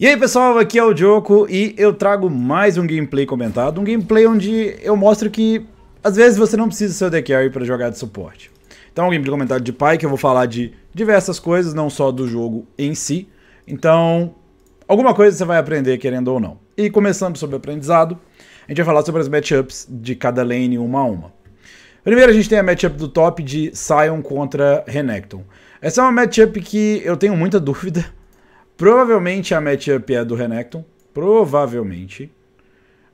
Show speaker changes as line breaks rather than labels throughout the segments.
E aí pessoal, aqui é o Joko e eu trago mais um gameplay comentado, um gameplay onde eu mostro que às vezes você não precisa ser o The Carry para jogar de suporte. Então é um gameplay comentado de pai que eu vou falar de diversas coisas, não só do jogo em si. Então, alguma coisa você vai aprender querendo ou não. E começando sobre o aprendizado, a gente vai falar sobre as matchups de cada lane uma a uma. Primeiro a gente tem a matchup do top de Sion contra Renekton. Essa é uma matchup que eu tenho muita dúvida, Provavelmente a matchup é do Renekton. Provavelmente.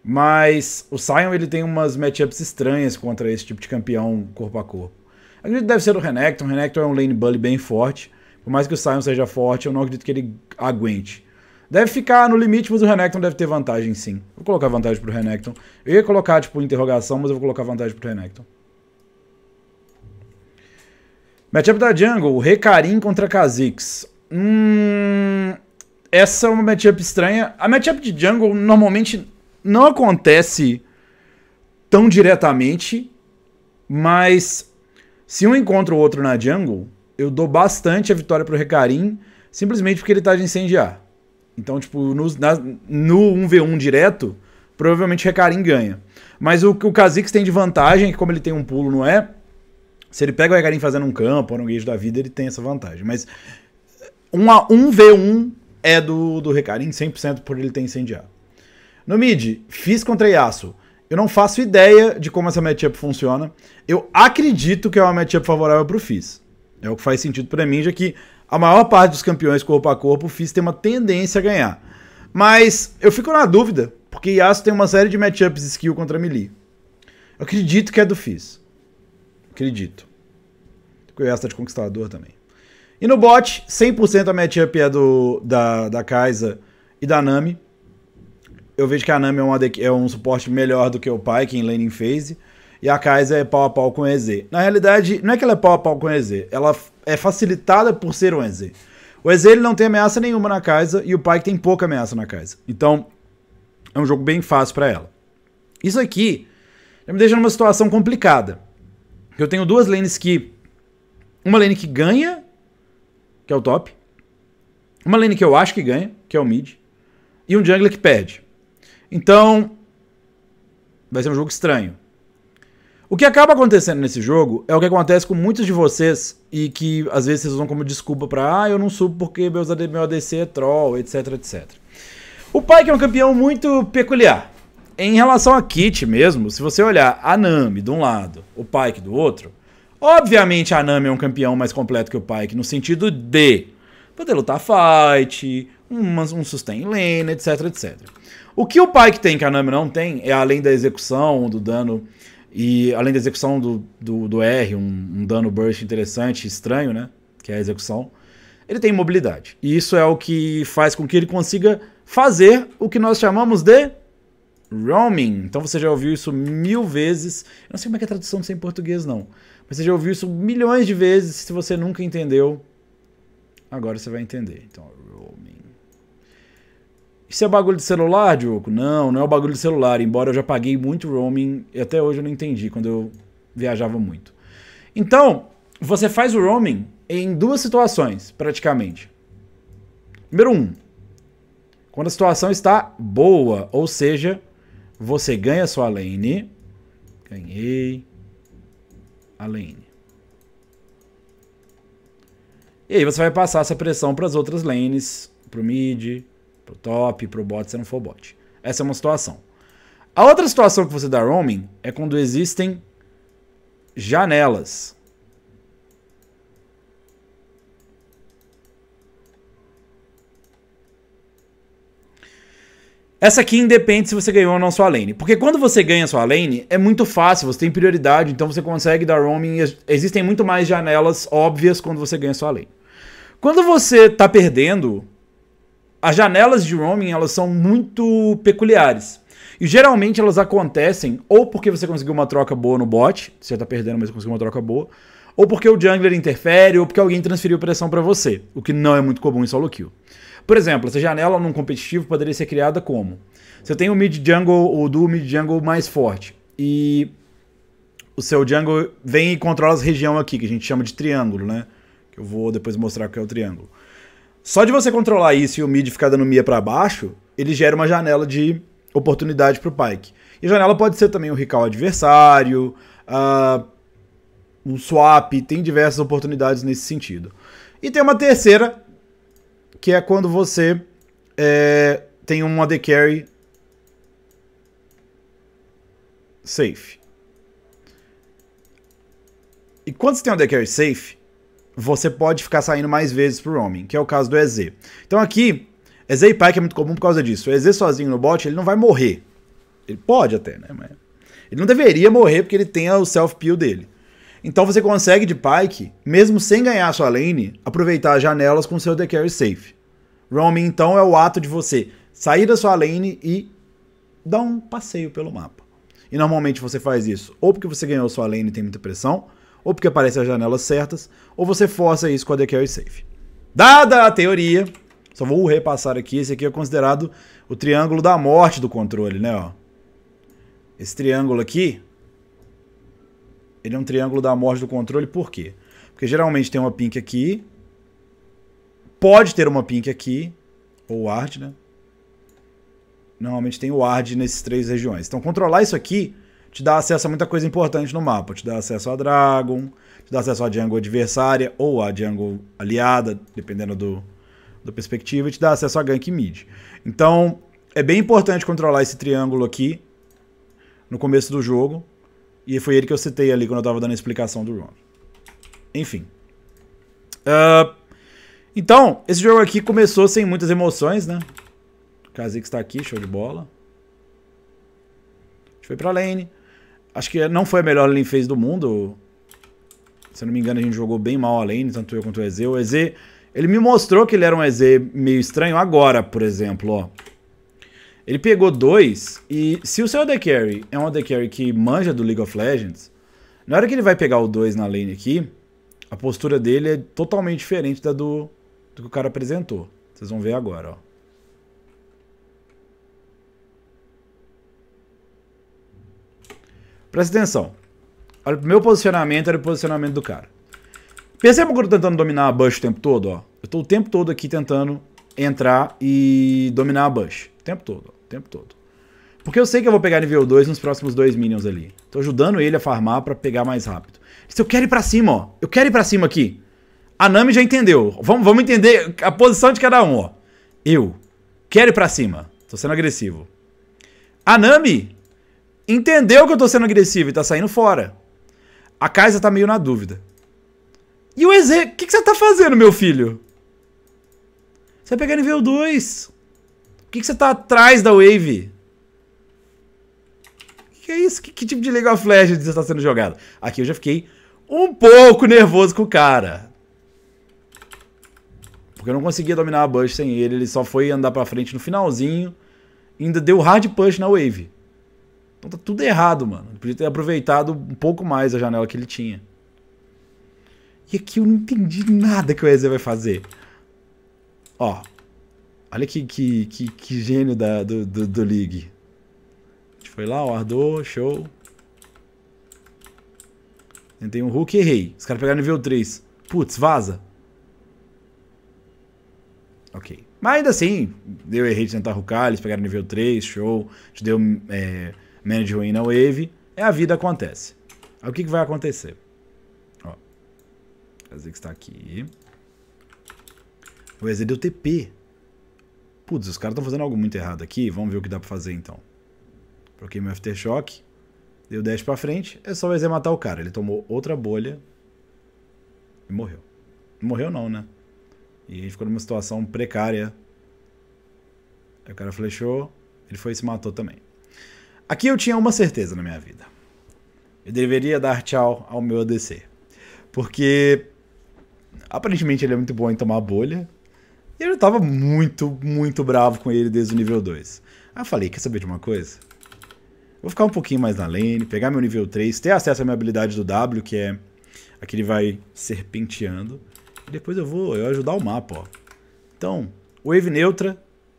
Mas o Sion ele tem umas matchups estranhas contra esse tipo de campeão corpo a corpo. acredito que deve ser do Renekton. O Renekton é um lane bully bem forte. Por mais que o Sion seja forte, eu não acredito que ele aguente. Deve ficar no limite, mas o Renekton deve ter vantagem sim. Vou colocar vantagem pro Renekton. Eu ia colocar, tipo, interrogação, mas eu vou colocar vantagem pro Renekton. Matchup da Jungle, Recarim contra Kha'Zix. Hum, essa é uma matchup estranha. A matchup de jungle normalmente não acontece tão diretamente, mas se um encontra o outro na jungle, eu dou bastante a vitória pro Recarim, simplesmente porque ele tá de incendiar. Então, tipo, no, na, no 1v1 direto, provavelmente Recarim ganha. Mas o que o Kha'Zix tem de vantagem, que como ele tem um pulo, não é? Se ele pega o Recarim fazendo um campo ou um guejo da vida, ele tem essa vantagem. Mas 1 a um V1 é do, do Recarim, 100% por ele ter incendiado. No mid, fiz contra Yasuo. Eu não faço ideia de como essa matchup funciona. Eu acredito que é uma matchup favorável pro Fizz. É o que faz sentido para mim, já que a maior parte dos campeões corpo a corpo, o Fizz tem uma tendência a ganhar. Mas eu fico na dúvida, porque Yasuo tem uma série de matchups skill contra melee. Eu acredito que é do Fizz. Acredito. Porque o Yasuo tá de conquistador também. E no bot, 100% a matchup é do, da, da Kaisa e da Nami. Eu vejo que a Nami é, uma, é um suporte melhor do que o que em laning phase. E a Kaisa é pau a pau com o EZ. Na realidade, não é que ela é pau a pau com o EZ. Ela é facilitada por ser um EZ. O EZ ele não tem ameaça nenhuma na Kaisa e o Pyke tem pouca ameaça na Kaisa. Então, é um jogo bem fácil para ela. Isso aqui me deixa numa situação complicada. Eu tenho duas lanes que... Uma lane que ganha que é o top. Uma lane que eu acho que ganha, que é o mid. E um jungler que perde. Então, vai ser um jogo estranho. O que acaba acontecendo nesse jogo é o que acontece com muitos de vocês e que às vezes vocês usam como desculpa para ah, eu não subo porque meu ADC é troll, etc, etc. O Pyke é um campeão muito peculiar. Em relação a kit mesmo, se você olhar a Nami de um lado, o Pyke do outro, Obviamente a Nami é um campeão mais completo que o Pyke, no sentido de poder lutar fight, um, um sustain lane, etc, etc. O que o Pyke tem que a Nami não tem, é além da execução, do dano, e além da execução do, do, do R, um, um, dano burst interessante, estranho, né? Que é a execução. Ele tem mobilidade. E isso é o que faz com que ele consiga fazer o que nós chamamos de roaming. Então você já ouviu isso mil vezes. Eu não sei como é que é a tradução disso em português, não mas você já ouviu isso milhões de vezes. Se você nunca entendeu, agora você vai entender. Então, roaming. Isso é bagulho de celular, Diogo? Não, não é o bagulho de celular. Embora eu já paguei muito roaming e até hoje eu não entendi quando eu viajava muito. Então, você faz o roaming em duas situações, praticamente. Número um, quando a situação está boa, ou seja, você ganha sua lane. Ganhei a lane. E aí você vai passar essa pressão para as outras lanes, para o mid, para o top, para o bot se não for bot. Essa é uma situação. A outra situação que você dá roaming é quando existem janelas. Essa aqui independe se você ganhou ou não sua lane. Porque quando você ganha sua lane, é muito fácil, você tem prioridade, então você consegue dar roaming. Existem muito mais janelas óbvias quando você ganha sua lane. Quando você tá perdendo, as janelas de roaming elas são muito peculiares. E geralmente elas acontecem ou porque você conseguiu uma troca boa no bot, você tá perdendo, mas conseguiu uma troca boa, ou porque o jungler interfere, ou porque alguém transferiu pressão para você, o que não é muito comum em solo kill. Por exemplo, essa janela num competitivo poderia ser criada como? Se eu tenho o mid jungle, ou do mid jungle mais forte, e o seu jungle vem e controla essa região aqui, que a gente chama de triângulo, né? Que eu vou depois mostrar o que é o triângulo. Só de você controlar isso e o mid ficar dando mia para baixo, ele gera uma janela de oportunidade pro Pike. E a janela pode ser também o um recall adversário, uh, um swap, tem diversas oportunidades nesse sentido. E tem uma terceira, que é quando você é, tem um AD Carry safe. E quando você tem um AD Carry safe, você pode ficar saindo mais vezes pro roaming, que é o caso do EZ. Então aqui, EZ e Pyke é muito comum por causa disso. O EZ sozinho no bot, ele não vai morrer. Ele pode até, né? Mas ele não deveria morrer porque ele tem o self-peel dele. Então você consegue de Pike, mesmo sem ganhar sua lane, aproveitar as janelas com seu The Carry Safe. Roaming então é o ato de você sair da sua lane e dar um passeio pelo mapa. E normalmente você faz isso ou porque você ganhou sua lane e tem muita pressão, ou porque aparecem as janelas certas, ou você força isso com a The Carry Safe. Dada a teoria, só vou repassar aqui, esse aqui é considerado o triângulo da morte do controle, né? Ó. Esse triângulo aqui ele é um triângulo da morte do controle, por quê? Porque geralmente tem uma pink aqui, pode ter uma pink aqui, ou ward, né? Normalmente tem o ward nesses três regiões. Então controlar isso aqui te dá acesso a muita coisa importante no mapa. Te dá acesso a Dragon, te dá acesso a jungle adversária ou a jungle aliada, dependendo do, do perspectiva, e te dá acesso a gank mid. Então, é bem importante controlar esse triângulo aqui no começo do jogo, e foi ele que eu citei ali quando eu tava dando a explicação do Ron. Enfim. Uh, então, esse jogo aqui começou sem muitas emoções, né? Kha'Zix tá aqui, show de bola. A gente foi pra lane. Acho que não foi a melhor lane phase do mundo. Se eu não me engano, a gente jogou bem mal a lane, tanto eu quanto o EZ. O EZ, ele me mostrou que ele era um EZ meio estranho agora, por exemplo, ó. Ele pegou dois e se o seu AD Carry é um AD Carry que manja do League of Legends, na hora que ele vai pegar o dois na lane aqui, a postura dele é totalmente diferente da do, do que o cara apresentou. Vocês vão ver agora, ó. Presta atenção. Olha, o meu posicionamento era o posicionamento do cara. Perceba que eu tô tentando dominar a bush o tempo todo, ó. Eu tô o tempo todo aqui tentando entrar e dominar a Bush. O tempo todo, o tempo todo. Porque eu sei que eu vou pegar nível 2 nos próximos dois minions ali. Tô ajudando ele a farmar pra pegar mais rápido. Se eu quero ir pra cima, ó. Eu quero ir pra cima aqui. A Nami já entendeu. Vamos, vamos entender a posição de cada um, ó. Eu quero ir pra cima. Tô sendo agressivo. A Nami entendeu que eu tô sendo agressivo e tá saindo fora. A Kaisa tá meio na dúvida. E o Eze, o que, que você tá fazendo, meu filho? Você vai pegar nível 2. Por que, que você tá atrás da Wave? O que, é isso? Que, que, tipo de League of Legends está sendo jogado? Aqui eu já fiquei um pouco nervoso com o cara. Porque eu não conseguia dominar a Bush sem ele. Ele só foi andar pra frente no finalzinho. Ainda deu hard push na Wave. Então tá tudo errado, mano. Ele podia ter aproveitado um pouco mais a janela que ele tinha. E aqui eu não entendi nada que o EZ vai fazer. Ó. Olha que, que, que, que gênio da, do, do, do League. A gente foi lá, guardou, show. Tentei um Hulk e errei. Os caras pegaram nível 3. Putz, vaza. Ok. Mas ainda assim, eu errei de tentar rucar, eles pegaram nível 3, show. A gente deu é, manage win na wave. É a vida acontece. Aí, o que, que vai acontecer? Ó. dizer que está aqui. O EZ deu TP. Putz, os caras estão fazendo algo muito errado aqui. Vamos ver o que dá pra fazer então. Troquei meu Aftershock. Deu 10 pra frente. É só o EZ matar o cara. Ele tomou outra bolha. E morreu. Morreu não, né? E a gente ficou numa situação precária. Aí o cara flechou. Ele foi e se matou também. Aqui eu tinha uma certeza na minha vida. Eu deveria dar tchau ao meu ADC. Porque aparentemente ele é muito bom em tomar bolha eu já tava muito, muito bravo com ele desde o nível 2. Aí eu falei, quer saber de uma coisa? Vou ficar um pouquinho mais na lane, pegar meu nível 3, ter acesso à minha habilidade do W, que é... Aqui ele vai serpenteando. E depois eu vou eu ajudar o mapa, ó. Então, wave neutra.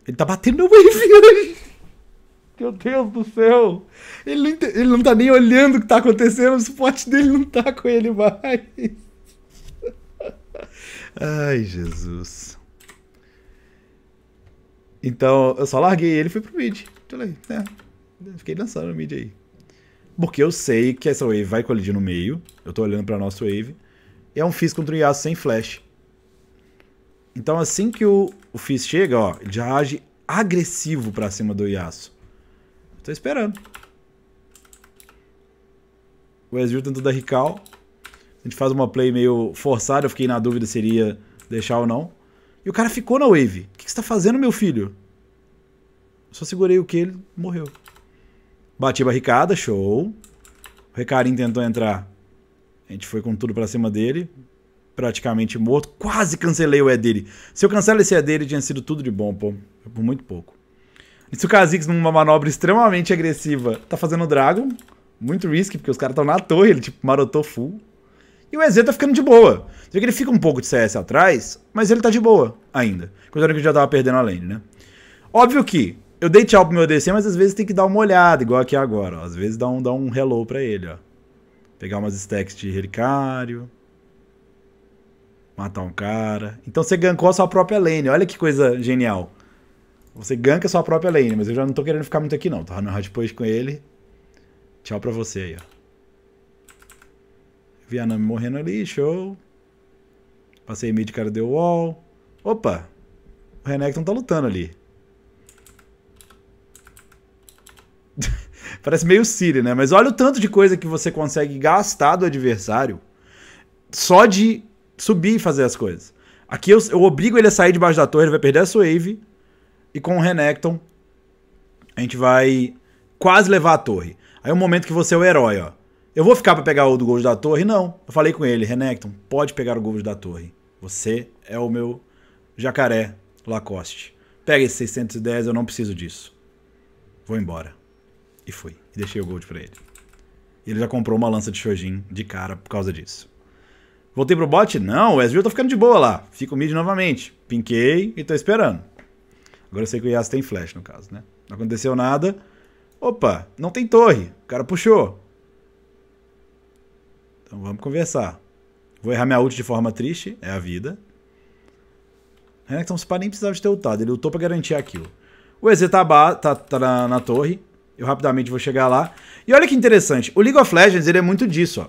Ele tá batendo meu wave Meu Deus do céu! Ele não, ele não tá nem olhando o que tá acontecendo, o suporte dele não tá com ele mais. Ai, Jesus. Então, eu só larguei ele e fui pro mid. Falei, né? Fiquei dançando no mid aí. Porque eu sei que essa wave vai colidir no meio. Eu tô olhando pra nossa wave. E é um Fizz contra o Yasuo sem flash. Então, assim que o, o Fizz chega, ó, ele já age agressivo pra cima do Yasuo. Tô esperando. O Ezreal tentando dar recall. A gente faz uma play meio forçada. Eu fiquei na dúvida se iria deixar ou não. E o cara ficou na wave que você está fazendo, meu filho? Só segurei o que ele morreu. Bati a barricada, show. O Recarim tentou entrar. A gente foi com tudo para cima dele. Praticamente morto. Quase cancelei o E dele. Se eu cancelo esse E dele, tinha sido tudo de bom, pô. Por muito pouco. Isso o Kha'Zix numa manobra extremamente agressiva. Tá fazendo o Dragon. Muito risky, porque os caras estão na torre. Ele, tipo, marotou full. E o EZ tá ficando de boa. Você vê que ele fica um pouco de CS atrás, mas ele tá de boa ainda. Considerando que já tava perdendo a lane, né? Óbvio que eu dei tchau pro meu ADC, mas às vezes tem que dar uma olhada, igual aqui agora. Ó. Às vezes dá um, dá um hello pra ele, ó. Pegar umas stacks de relicário. Matar um cara. Então você gankou a sua própria lane. Olha que coisa genial. Você ganka a sua própria lane, mas eu já não tô querendo ficar muito aqui não. Tô tá? no é hard push com ele. Tchau pra você aí, ó. Vi a Nami morrendo ali, show. Passei mid, cara deu wall. Opa! O Renekton tá lutando ali. Parece meio Siri, né? Mas olha o tanto de coisa que você consegue gastar do adversário só de subir e fazer as coisas. Aqui eu, eu obrigo ele a sair debaixo da torre, ele vai perder a sua wave. E com o Renekton, a gente vai quase levar a torre. Aí é o momento que você é o herói, ó. Eu vou ficar para pegar o do Gold da Torre? Não. Eu falei com ele, Renekton, pode pegar o Gold da Torre. Você é o meu jacaré Lacoste. Pega esse 610, eu não preciso disso. Vou embora. E fui. E deixei o Gold para ele. E ele já comprou uma lança de Shojin de cara por causa disso. Voltei pro bot? Não, o Ezreal tá ficando de boa lá. Fico mid novamente. Pinquei e tô esperando. Agora eu sei que o Yas tem flash, no caso, né? Não aconteceu nada. Opa, não tem torre. O cara puxou. Então vamos conversar. Vou errar minha ult de forma triste, é a vida. Renekton é, se pá, nem precisava de ter ultado, ele lutou pra garantir aquilo. O EZ tá, tá, tá na, na, torre, eu rapidamente vou chegar lá. E olha que interessante, o League of Legends ele é muito disso, ó.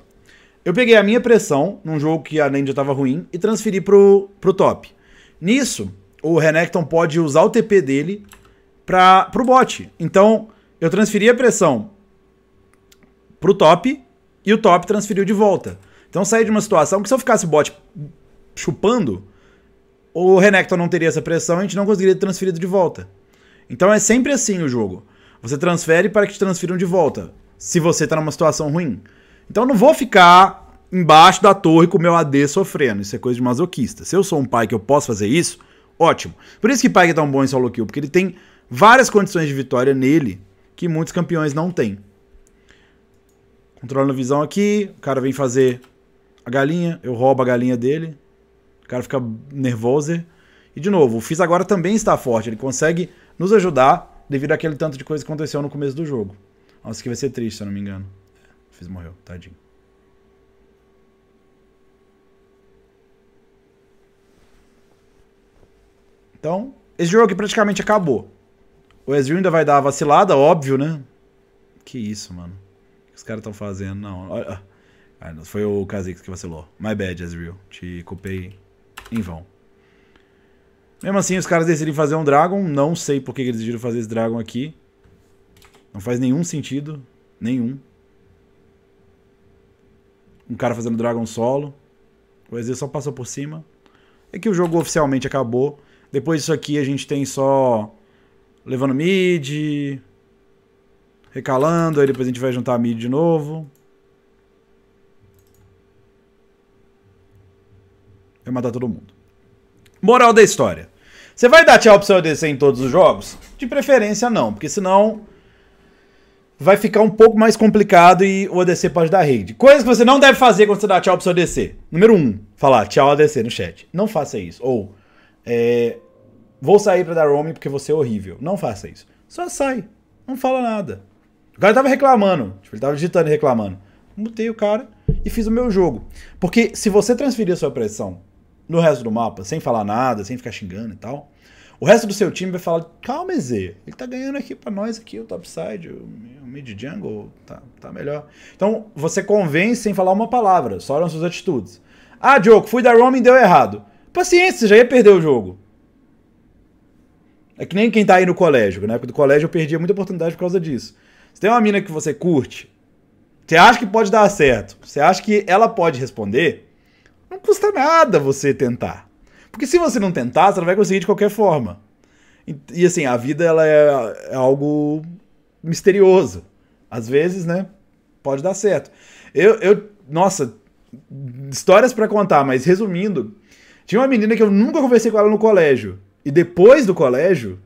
Eu peguei a minha pressão, num jogo que a lane já tava ruim, e transferi pro, pro top. Nisso, o Renekton pode usar o TP dele pra, pro bot. Então, eu transferi a pressão pro top e o top transferiu de volta. Então saí de uma situação que se eu ficasse o bot chupando, o Renekton não teria essa pressão e a gente não conseguiria ter transferido de volta. Então é sempre assim o jogo. Você transfere para que te transfiram de volta, se você está numa situação ruim. Então não vou ficar embaixo da torre com o meu AD sofrendo. Isso é coisa de masoquista. Se eu sou um pai que eu posso fazer isso, ótimo. Por isso que pai é tão bom em solo kill, porque ele tem várias condições de vitória nele que muitos campeões não têm. Controlando a visão aqui, o cara vem fazer a galinha, eu roubo a galinha dele. O cara fica nervoso. E de novo, o Fizz agora também está forte. Ele consegue nos ajudar devido àquele tanto de coisa que aconteceu no começo do jogo. Nossa, que vai ser triste, se eu não me engano. É, o Fizz morreu, tadinho. Então, esse jogo aqui praticamente acabou. O Ezreal ainda vai dar a vacilada, óbvio, né? Que isso, mano caras estão fazendo, não. Olha. Ah, foi o Kha'Zix que vacilou. My bad, Ezreal. Te culpei em vão. Mesmo assim, os caras decidiram fazer um Dragon. Não sei por que eles decidiram fazer esse Dragon aqui. Não faz nenhum sentido. Nenhum. Um cara fazendo Dragon solo. O Ezreal só passou por cima. É que o jogo oficialmente acabou. Depois disso aqui a gente tem só... Levando mid recalando, aí depois a gente vai juntar a mid de novo. Vai matar todo mundo. Moral da história. Você vai dar tchau pro seu ADC em todos os jogos? De preferência não, porque senão vai ficar um pouco mais complicado e o ADC pode dar raid. Coisas que você não deve fazer quando você dá tchau pro seu ADC. Número 1, um, falar tchau ADC no chat. Não faça isso. Ou, é, vou sair pra dar roaming porque você é horrível. Não faça isso. Só sai. Não fala nada. O cara tava reclamando. Tipo, ele tava digitando e reclamando. Mutei o cara e fiz o meu jogo. Porque se você transferir a sua pressão no resto do mapa, sem falar nada, sem ficar xingando e tal, o resto do seu time vai falar, calma, Z, ele tá ganhando aqui pra nós aqui, o topside, o mid jungle, tá, tá melhor. Então, você convence sem falar uma palavra, só olham suas atitudes. Ah, joke, fui da roaming e deu errado. Paciência, você já ia perder o jogo. É que nem quem tá aí no colégio, na né? época do colégio eu perdia muita oportunidade por causa disso. Se tem uma mina que você curte, você acha que pode dar certo, você acha que ela pode responder, não custa nada você tentar. Porque se você não tentar, você não vai conseguir de qualquer forma. E, e assim, a vida ela é, é algo misterioso. Às vezes, né? Pode dar certo. Eu, eu nossa, histórias para contar, mas resumindo, tinha uma menina que eu nunca conversei com ela no colégio. E depois do colégio,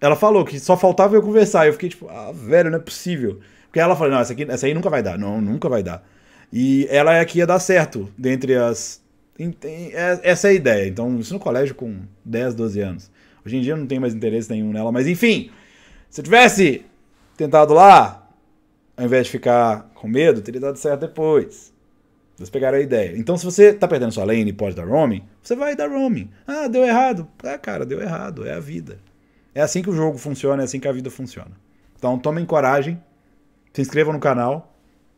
ela falou que só faltava eu conversar. Eu fiquei tipo, ah, velho, não é possível. Porque ela falou, não, essa, aqui, essa aí nunca vai dar. Não, nunca vai dar. E ela é que ia dar certo dentre as. É, essa é a ideia. Então, isso no colégio com 10, 12 anos. Hoje em dia eu não tenho mais interesse nenhum nela, mas enfim. Se eu tivesse tentado lá, ao invés de ficar com medo, teria dado certo depois. Vocês pegaram a ideia. Então, se você tá perdendo sua lane e pode dar roaming, você vai dar roaming. Ah, deu errado. Ah, cara, deu errado. É a vida. É assim que o jogo funciona, é assim que a vida funciona. Então tomem coragem, se inscrevam no canal,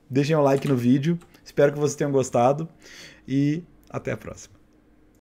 deixem o um like no vídeo. Espero que vocês tenham gostado e até a próxima.